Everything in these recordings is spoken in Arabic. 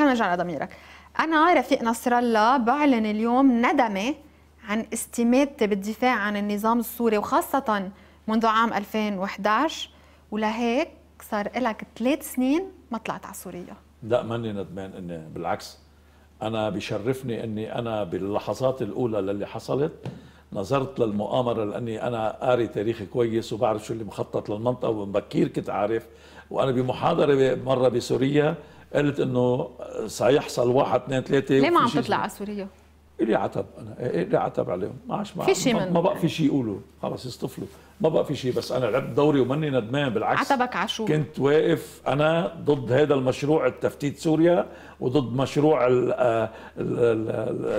خلينا نرجع على ضميرك انا رفيق نصر الله بعلن اليوم ندمي عن استماتتي بالدفاع عن النظام السوري وخاصه منذ عام 2011 ولهيك صار لك ثلاث سنين ما طلعت على سوريا لا ماني ندمان اني بالعكس انا بشرفني اني انا باللحظات الاولى للي حصلت نظرت للمؤامرة لأني أنا قاري تاريخي كويس وبعرف شو اللي مخطط للمنطقة ومبكير كنت عارف وأنا بمحاضرة مرة بسوريا قالت انه سيحصل واحد اثنين ثلاثه ليه ما عم تطلع على سوريا؟ الي عتب انا الي إيه، إيه، إيه، عتب عليهم ما عادش ما, ما بقى في شيء يقولوا خلص يصطفلوا ما بقى في شيء بس انا لعبت دوري وماني ندمان بالعكس عتبك عشو كنت واقف انا ضد هذا المشروع التفتيت سوريا وضد مشروع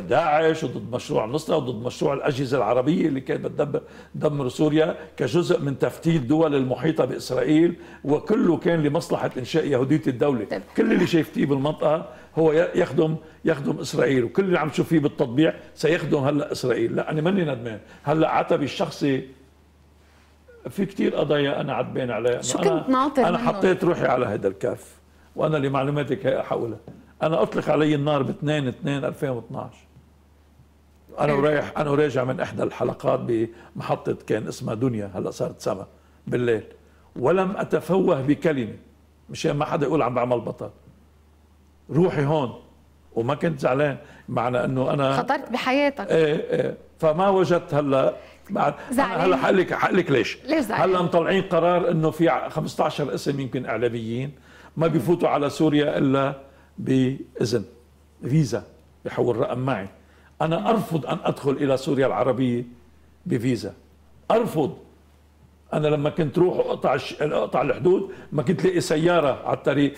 داعش وضد مشروع النصره وضد مشروع الاجهزه العربيه اللي كانت بتدمر دمر سوريا كجزء من تفتيت دول المحيطه باسرائيل وكله كان لمصلحه انشاء يهوديه الدوله طيب. كل اللي شايفتيه بالمنطقه هو يخدم يخدم اسرائيل وكل اللي عم تشوفيه بالتطبيع سيخدم هلا اسرائيل لا انا ماني ندمان هلا عتبي الشخصي في كثير قضايا انا عتبان عليها شو كنت ناطر انا حطيت روحي على هذا الكف وانا لمعلوماتك هي حقولها انا اطلق علي النار ب 2 2 2012 انا ورايح انا وراجع من احدى الحلقات بمحطه كان اسمها دنيا هلا صارت سما بالليل ولم اتفوه بكلمه مشان ما حدا يقول عم بعمل بطل روحي هون وما كنت زعلان معنى انه انا خطرت بحياتك ايه ايه فما وجدت هلا بعد هلا حقلك حقلك ليش؟ ليش هلا مطلعين قرار انه في 15 اسم يمكن اعلاميين ما بيفوتوا على سوريا الا باذن فيزا بحول رقم معي انا ارفض ان ادخل الى سوريا العربيه بفيزا ارفض انا لما كنت روح اقطع اقطع الحدود ما كنت لاقي سياره على الطريق